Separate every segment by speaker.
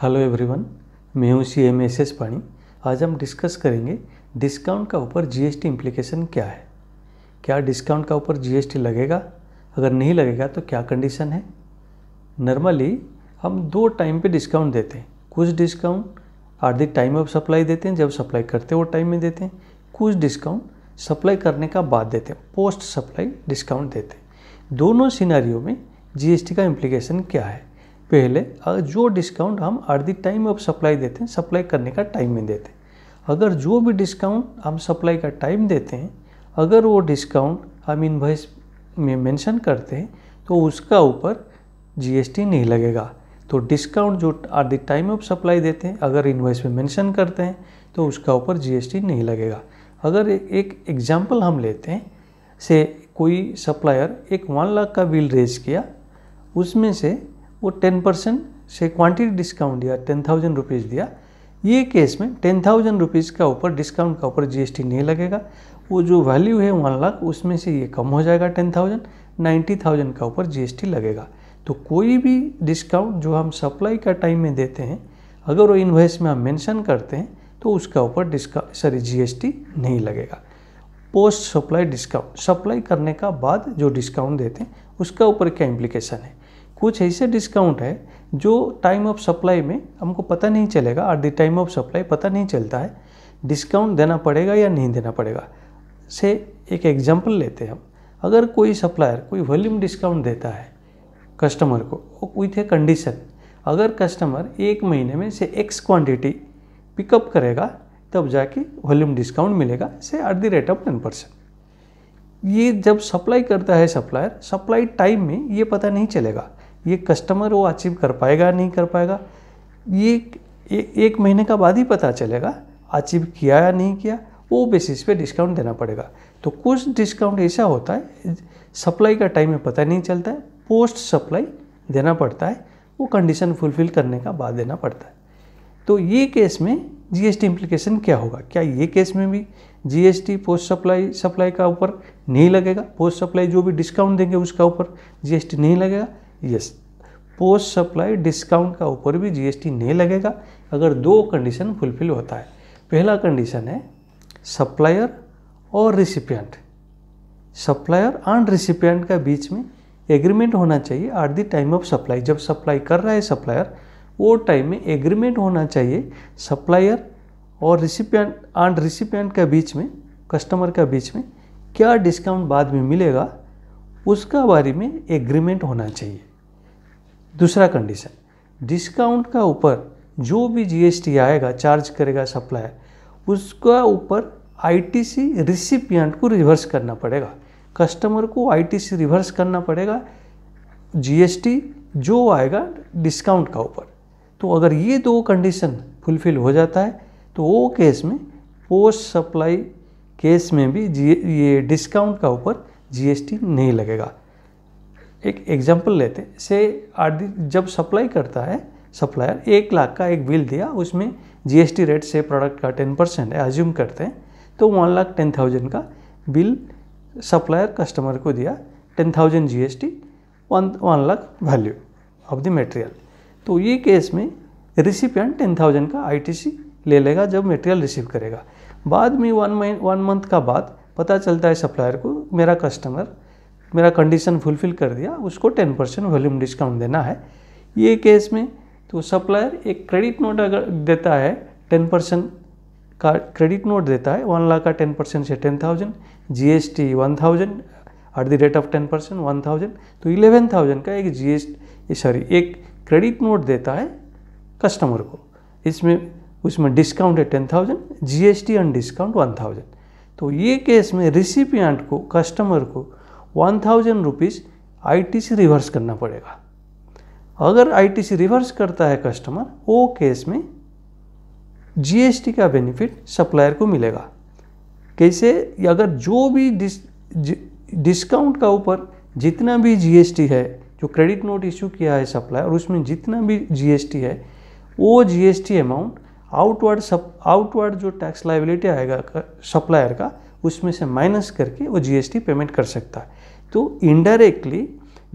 Speaker 1: hello everyone मैं हूँ C M S S पाणी आज हम डिस्कस करेंगे डिस्काउंट का ऊपर जीएसटी इम्प्लीकेशन क्या है क्या डिस्काउंट का ऊपर जीएसटी लगेगा अगर नहीं लगेगा तो क्या कंडीशन है नॉर्मली हम दो टाइम पे डिस्काउंट देते हैं कुछ discount are time of supply देते हैं जब सप्लाई करते हैं वो टाइम में देते हैं कुछ डिस्काउंट सप्लाई करने का बाद देते हैं पोस्ट सप्लाई डिस्काउंट देते हैं दोनों सिनारियों में जीएसटी का इम्प्लीकेशन क्या है पहले अगर जो डिस्काउंट हम at the time of supply देते हैं सप्लाई करने का टाइम में देते हैं अगर जो भी डिस्काउंट हम सप्लाई का टाइम देते हैं अगर वो डिस्काउंट हम इन्वाइस में मेंशन करते हैं तो उसका ऊपर जीएसटी नहीं लगेगा तो डिस्काउंट जो at the time of supply देते हैं अगर इन में मेंशन करते हैं तो उसका ऊपर जीएसटी नहीं लगेगा अगर एक एग्जाम्पल हम लेते हैं से कोई सप्लायर एक वन लाख का बिल रेज किया उसमें से वो टेन परसेंट से क्वांटिटी डिस्काउंट दिया टेन थाउजेंड रुपीज़ दिया ये केस में टेन थाउजेंड रुपीज़ का ऊपर डिस्काउंट का ऊपर जीएसटी नहीं लगेगा वो जो वैल्यू है वन लाख उसमें से ये कम हो जाएगा टेन थाउजेंड नाइन्टी थाउजेंड का ऊपर जीएसटी लगेगा तो कोई भी डिस्काउंट जो हम सप्लाई का टाइम में देते हैं अगर वो इन्वेस्ट में हम मैंशन करते हैं तो उसका ऊपर डिस्काउंट सॉरी जीएसटी नहीं लगेगा पोस्ट सप्लाई डिस्काउंट सप्लाई करने का बाद जो डिस्काउंट देते हैं उसका ऊपर क्या इम्प्लीकेशन है कुछ ऐसे डिस्काउंट है जो टाइम ऑफ सप्लाई में हमको पता नहीं चलेगा at the time of supply पता नहीं चलता है डिस्काउंट देना पड़ेगा या नहीं देना पड़ेगा से एक एग्जाम्पल लेते हैं हम अगर कोई सप्लायर कोई वॉल्यूम डिस्काउंट देता है कस्टमर को विथ ए कंडीशन अगर कस्टमर एक महीने में से एक्स क्वांटिटी पिकअप करेगा तब जाके वॉल्यूम डिस्काउंट मिलेगा से at the rate of ten percent ये जब सप्लाई करता है सप्लायर सप्लाई टाइम में ये पता नहीं चलेगा ये कस्टमर वो अचीव कर पाएगा नहीं कर पाएगा ये ए, एक महीने का बाद ही पता चलेगा अचीव किया या नहीं किया वो बेसिस पे डिस्काउंट देना पड़ेगा तो कुछ डिस्काउंट ऐसा होता है सप्लाई का टाइम में पता नहीं चलता है पोस्ट सप्लाई देना पड़ता है वो कंडीशन फुलफिल करने का बाद देना पड़ता है तो ये केस में जीएसटी इम्प्लीकेशन क्या होगा क्या ये केस में भी जीएसटी पोस्ट सप्लाई सप्लाई का ऊपर नहीं लगेगा पोस्ट सप्लाई जो भी डिस्काउंट देंगे उसका ऊपर जीएसटी नहीं लगेगा यस पोस्ट सप्लाई डिस्काउंट का ऊपर भी जीएसटी नहीं लगेगा अगर दो कंडीशन फुलफिल होता है पहला कंडीशन है सप्लायर और रिसिपियंट सप्लायर एंड रिसिपियंट का बीच में एग्रीमेंट होना चाहिए at the time of supply जब सप्लाई कर रहा है सप्लायर वो टाइम में एग्रीमेंट होना चाहिए सप्लायर और रिसिपियंट एंड रिसिपियंट के बीच में कस्टमर के बीच में क्या डिस्काउंट बाद में मिलेगा उसका बारे में एग्रीमेंट होना चाहिए दूसरा कंडीशन डिस्काउंट का ऊपर जो भी जीएसटी आएगा चार्ज करेगा सप्लायर उसका ऊपर आईटीसी रिसिपिएंट को रिवर्स करना पड़ेगा कस्टमर को आईटीसी रिवर्स करना पड़ेगा जीएसटी जो आएगा डिस्काउंट का ऊपर तो अगर ये दो कंडीशन फुलफिल हो जाता है तो वो केस में पोस्ट सप्लाई केस में भी जी ये डिस्काउंट का ऊपर जीएसटी नहीं लगेगा एक एग्जाम्पल लेते हैं से आदि जब सप्लाई करता है सप्लायर एक लाख का एक बिल दिया उसमें जीएसटी रेट से प्रोडक्ट का टेन परसेंट है एज्यूम करते हैं तो वन लाख टेन थाउजेंड का बिल सप्लायर कस्टमर को दिया ten thousand G S T one one lakh value of the material तो ये केस में रिसिपियंट टेन थाउजेंड का आई टी सी ले लेगा जब मटेरियल रिसीव करेगा बाद में वन वन मंथ का बाद पता चलता है सप्लायर को मेरा कस्टमर मेरा कंडीशन फुलफिल कर दिया उसको टेन परसेंट वॉल्यूम डिस्काउंट देना है ये केस में तो सप्लायर एक क्रेडिट नोट अगर देता है टेन परसेंट का क्रेडिट नोट देता है वन लाख का टेन परसेंट से ten thousand G S T one thousand at the rate of ten percent one thousand तो इलेवन थाउजेंड का एक जी एस सॉरी एक क्रेडिट नोट देता है कस्टमर को इसमें उसमें डिस्काउंट है ten thousand G S T and discount one thousand तो ये केस में रिसिपियंट को कस्टमर को वन थाउजेंड रुपीज़ आई रिवर्स करना पड़ेगा अगर आई रिवर्स करता है कस्टमर वो केस में जी का बेनिफिट सप्लायर को मिलेगा कैसे अगर जो भी डिस डिस्काउंट का ऊपर जितना भी जीएसटी है जो क्रेडिट नोट इशू किया है सप्लायर उसमें जितना भी जीएसटी है वो जीएसटी अमाउंट आउटवर्ड सब आउटवर्ड जो टैक्स लाइबिलिटी आएगा सप्लायर का उसमें से माइनस करके वो जीएसटी पेमेंट कर सकता है तो इनडायरेक्टली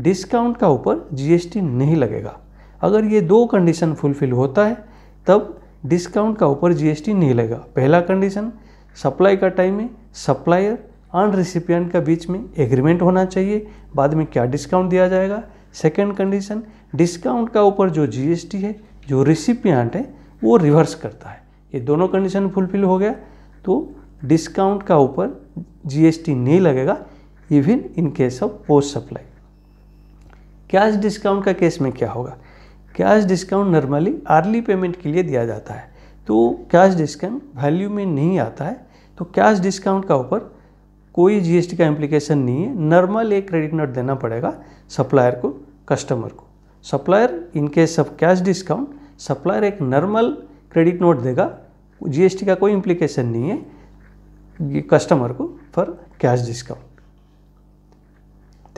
Speaker 1: डिस्काउंट का ऊपर जीएसटी नहीं लगेगा अगर ये दो कंडीशन फुलफिल होता है तब डिस्काउंट का ऊपर जीएसटी नहीं लगेगा पहला कंडीशन सप्लाई का टाइम में सप्लायर अन रिसिपियंट का बीच में एग्रीमेंट होना चाहिए बाद में क्या डिस्काउंट दिया जाएगा सेकेंड कंडीशन डिस्काउंट का ऊपर जो जीएसटी है जो रिसिपियंट है वो रिवर्स करता है ये दोनों कंडीशन फुलफिल हो गया तो डिस्काउंट का ऊपर जीएसटी नहीं लगेगा even in case of post supply cash discount का केस में क्या होगा cash discount normally early payment के लिए दिया जाता है तो कैश डिस्काउंट वैल्यू में नहीं आता है तो कैश डिस्काउंट का ऊपर कोई जीएसटी का इम्प्लीकेशन नहीं है नॉर्मल एक क्रेडिट नोट देना पड़ेगा सप्लायर को कस्टमर को supplier in case of cash discount supplier एक नॉर्मल क्रेडिट नोट देगा जीएसटी का कोई इम्प्लीकेशन नहीं है कस्टमर को for cash discount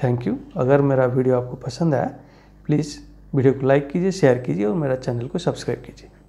Speaker 1: thank you अगर मेरा वीडियो आपको पसंद आया प्लीज़ वीडियो को लाइक कीजिए शेयर कीजिए और मेरा चैनल को सब्सक्राइब कीजिए